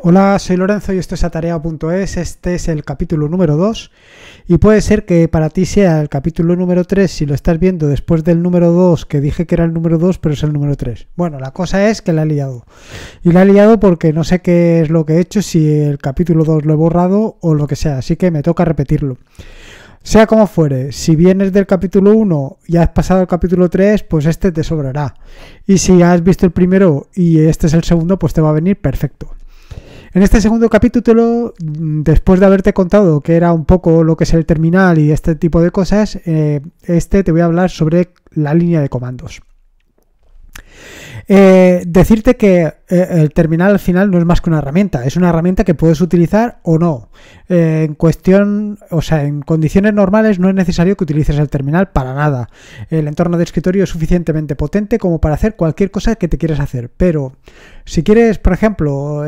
Hola, soy Lorenzo y esto es atarea.es, este es el capítulo número 2 y puede ser que para ti sea el capítulo número 3 si lo estás viendo después del número 2 que dije que era el número 2 pero es el número 3. Bueno, la cosa es que la he liado y la he liado porque no sé qué es lo que he hecho, si el capítulo 2 lo he borrado o lo que sea, así que me toca repetirlo. Sea como fuere, si vienes del capítulo 1 y has pasado al capítulo 3, pues este te sobrará. Y si has visto el primero y este es el segundo, pues te va a venir perfecto. En este segundo capítulo, mm, después de haberte contado que era un poco lo que es el terminal y este tipo de cosas, eh, este te voy a hablar sobre la línea de comandos. Eh, decirte que eh, el terminal al final no es más que una herramienta, es una herramienta que puedes utilizar o no. Eh, en cuestión, o sea, en condiciones normales no es necesario que utilices el terminal para nada. El entorno de escritorio es suficientemente potente como para hacer cualquier cosa que te quieras hacer, pero si quieres, por ejemplo,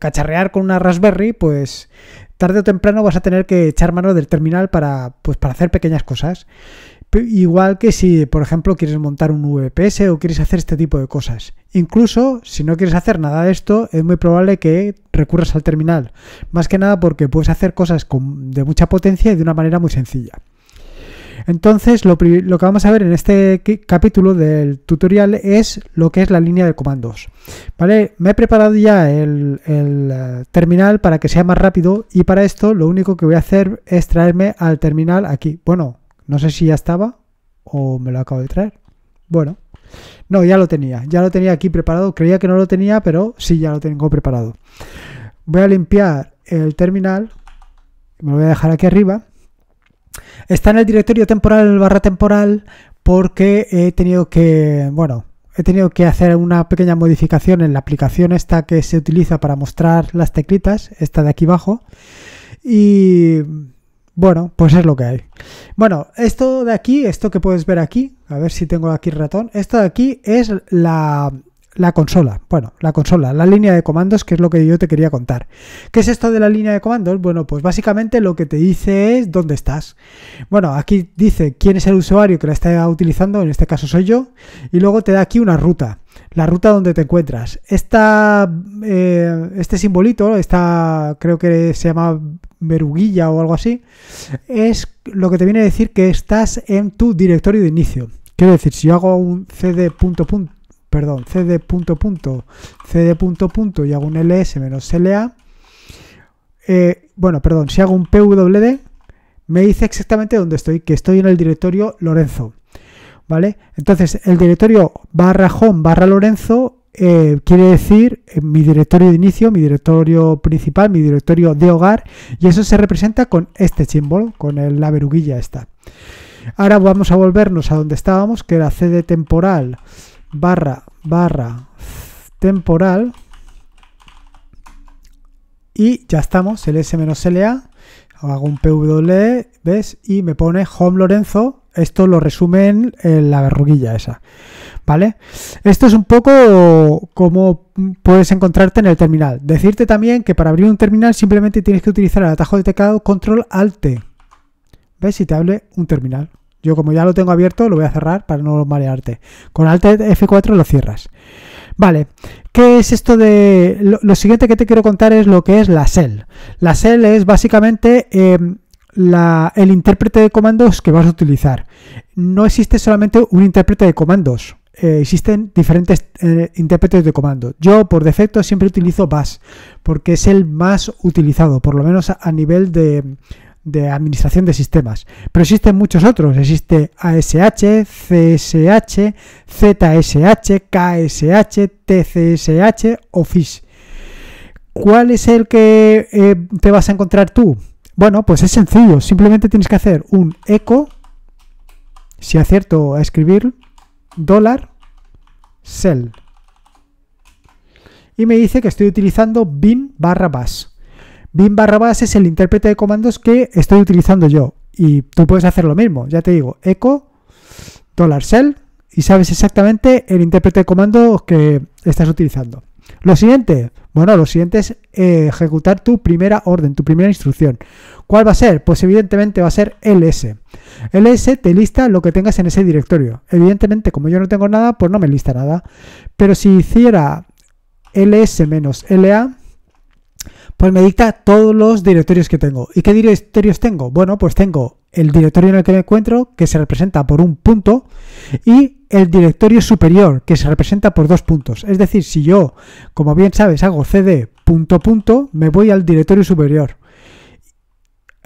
cacharrear con una Raspberry, pues tarde o temprano vas a tener que echar mano del terminal para, pues, para hacer pequeñas cosas. Igual que si, por ejemplo, quieres montar un VPS o quieres hacer este tipo de cosas. Incluso si no quieres hacer nada de esto, es muy probable que recurras al terminal. Más que nada porque puedes hacer cosas con, de mucha potencia y de una manera muy sencilla. Entonces, lo, que vamos a ver en este capítulo del tutorial es lo que es la línea de comandos. ¿Vale? Me he preparado ya el, el, eh, terminal para que sea más rápido y para esto lo único que voy a hacer es traerme al terminal aquí. Bueno, no sé si ya estaba o me lo acabo de traer. Bueno, no, ya lo tenía, ya lo tenía aquí preparado. Creía que no lo tenía, pero sí, ya lo tengo preparado. Voy a limpiar el terminal, me lo voy a dejar aquí arriba. Está en el directorio temporal barra temporal porque he tenido que, bueno, he tenido que hacer una pequeña modificación en la aplicación esta que se utiliza para mostrar las teclitas, esta de aquí abajo. Y bueno, pues es lo que hay. Bueno, esto de aquí, esto que puedes ver aquí, a ver si tengo aquí el ratón, esto de aquí es la, la consola, bueno, la consola, la línea de comandos, que es lo que yo te quería contar. ¿Qué es esto de la línea de comandos? Bueno, pues básicamente lo que te dice es dónde estás. Bueno, aquí dice quién es el usuario que la está utilizando, en este caso soy yo, y luego te da aquí una ruta, la ruta donde te encuentras. Esta, eh, este simbolito, esta creo que se llama veruguilla o algo así, es lo que te viene a decir que estás en tu directorio de inicio. Quiero decir, si yo hago un cd punto perdón, cd punto punto, cd punto punto y hago un ls menos la, eh, bueno, perdón, si hago un pwd, me dice exactamente dónde estoy, que estoy en el directorio Lorenzo, ¿vale? Entonces, el directorio barra home barra Lorenzo eh, quiere decir eh, mi directorio de inicio, mi directorio principal, mi directorio de hogar, y eso se representa con este símbolo, con el, la veruguilla esta. Ahora vamos a volvernos a donde estábamos, que era cd temporal barra barra temporal y ya estamos, el S-LA, hago un PW, ¿ves? Y me pone Home Lorenzo, esto lo resume en, la verruguilla esa, ¿vale? Esto es un poco como puedes encontrarte en el terminal. Decirte también que para abrir un terminal simplemente tienes que utilizar el atajo de teclado Control Alt ¿ves? Y te hable un terminal. Yo como ya lo tengo abierto, lo voy a cerrar para no marearte. Con Alt F4 lo cierras. Vale, ¿qué es esto de...? Lo, siguiente que te quiero contar es lo que es la shell. La shell es básicamente... Em, el intérprete de comandos que vas a utilizar. No existe solamente un intérprete de comandos, eh, existen diferentes eh, intérpretes de comando. Yo por defecto siempre utilizo bash porque es el más utilizado, por lo menos a nivel de, de administración de sistemas. Pero existen muchos otros. Existe ASH, CSH, ZSH, KSH, TCSH o FISH. ¿Cuál es el que eh, te vas a encontrar tú? Bueno, pues es sencillo. Simplemente tienes que hacer un eco, si acierto a escribir, dólar, cell. Y me dice que estoy utilizando bin barra bash. Bin es el intérprete de comandos que estoy utilizando yo. Y tú puedes hacer lo mismo. Ya te digo, echo, cell y sabes exactamente el intérprete de comandos que estás utilizando. Lo siguiente, bueno, lo siguiente es eh, ejecutar tu primera orden, tu primera instrucción. ¿Cuál va a ser? Pues evidentemente va a ser ls. ls te lista lo que tengas en ese directorio. Evidentemente, como yo no tengo nada, pues no me lista nada. Pero si hiciera ls-la, pues me dicta todos los directorios que tengo. ¿Y qué directorios tengo? Bueno, pues tengo el directorio en el que me encuentro, que se representa por un punto, y el directorio superior, que se representa por dos puntos. Es decir, si yo, como bien sabes, hago cd punto punto, me voy al directorio superior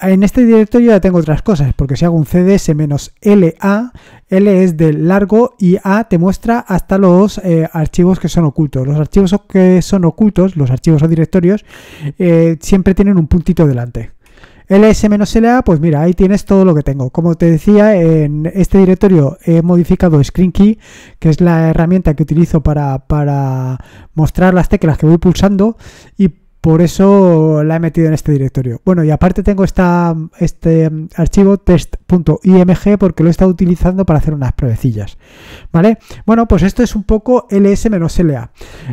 en este directorio ya tengo otras cosas, porque si hago un cds-la, L es de largo y A te muestra hasta los eh, archivos que son ocultos. Los archivos que son ocultos, los archivos o directorios, eh, siempre tienen un puntito delante. ls-la, pues mira, ahí tienes todo lo que tengo. Como te decía, en este directorio he modificado screen key, que es la herramienta que utilizo para, mostrar las teclas que voy pulsando y por eso la he metido en este directorio. Bueno, y aparte tengo este mm, archivo test.img porque lo he estado utilizando para hacer unas pruebecillas. ¿Vale? Bueno, pues esto es un poco ls-la.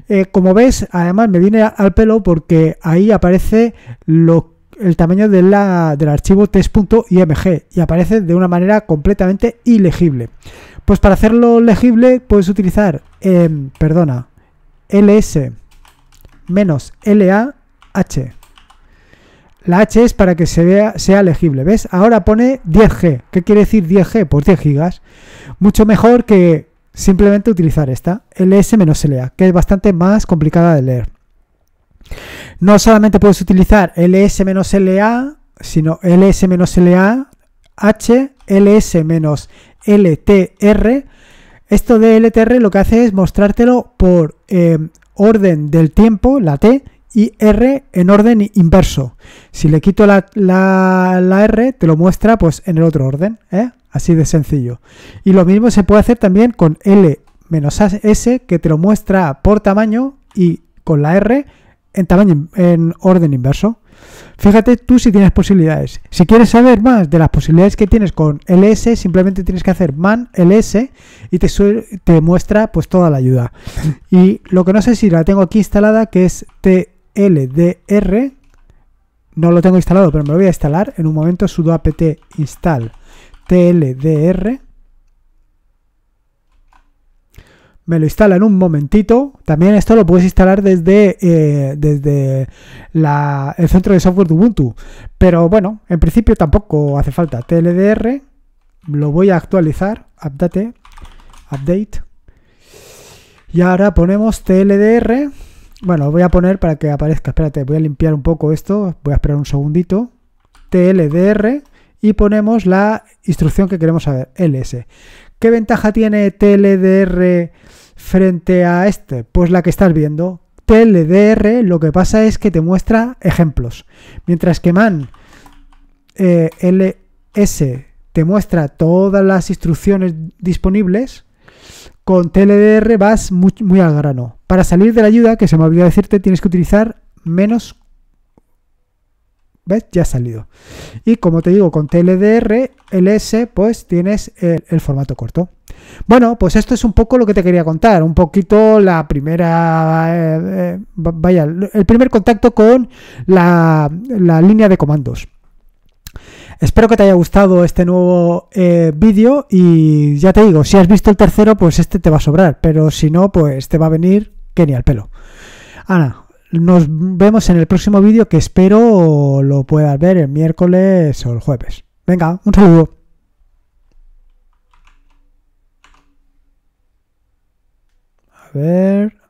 Eh, como ves, además me viene al pelo porque ahí aparece lo el tamaño del archivo test.img y aparece de una manera completamente ilegible. Pues para hacerlo legible puedes utilizar, em, perdona, ls menos H La H es para que se vea, sea legible. ¿Ves? Ahora pone 10G. ¿Qué quiere decir 10G? por 10 gigas. Mucho mejor que simplemente utilizar esta, LS-LA, que es bastante más complicada de leer. No solamente puedes utilizar LS-LA, sino LS-LA, H, LS-LTR. Esto de LTR lo que hace es mostrártelo por eh, orden del tiempo, la T, y R en orden inverso. Si le quito la, la, la R, te lo muestra pues en el otro orden, ¿eh? así de sencillo. Y lo mismo se puede hacer también con L menos S, que te lo muestra por tamaño y con la R en tamaño en orden inverso. Fíjate tú si tienes posibilidades. Si quieres saber más de las posibilidades que tienes con ls, simplemente tienes que hacer man ls y te, muestra pues toda la ayuda. Y lo que no sé si la tengo aquí instalada, que es tldr, no lo tengo instalado, pero me lo voy a instalar en un momento sudo apt install tldr me lo instala en un momentito. También esto lo puedes instalar desde, eh, desde el centro de software de Ubuntu. Pero bueno, en principio tampoco hace falta. TLDR, lo voy a actualizar. Update, update. Y ahora ponemos TLDR. Bueno, voy a poner para que aparezca. Espérate, voy a limpiar un poco esto. Voy a esperar un segundito. TLDR. Y ponemos la instrucción que queremos saber, ls. ¿Qué ventaja tiene TLDR frente a este? Pues la que estás viendo. TLDR lo que pasa es que te muestra ejemplos. Mientras que man eh, ls te muestra todas las instrucciones disponibles, con TLDR vas muy, muy al grano. Para salir de la ayuda, que se me olvidó decirte, tienes que utilizar menos ¿Ves? Ya ha salido. Y como te digo, con TLDR, LS, pues tienes el, formato corto. Bueno, pues esto es un poco lo que te quería contar, un poquito la primera, eh, eh, vaya, el primer contacto con la, línea de comandos. Espero que te haya gustado este nuevo eh, vídeo y ya te digo, si has visto el tercero, pues este te va a sobrar, pero si no, pues te va a venir que ni al pelo. Ana, nos vemos en el próximo vídeo que espero lo puedas ver el miércoles o el jueves. Venga, un saludo. A ver,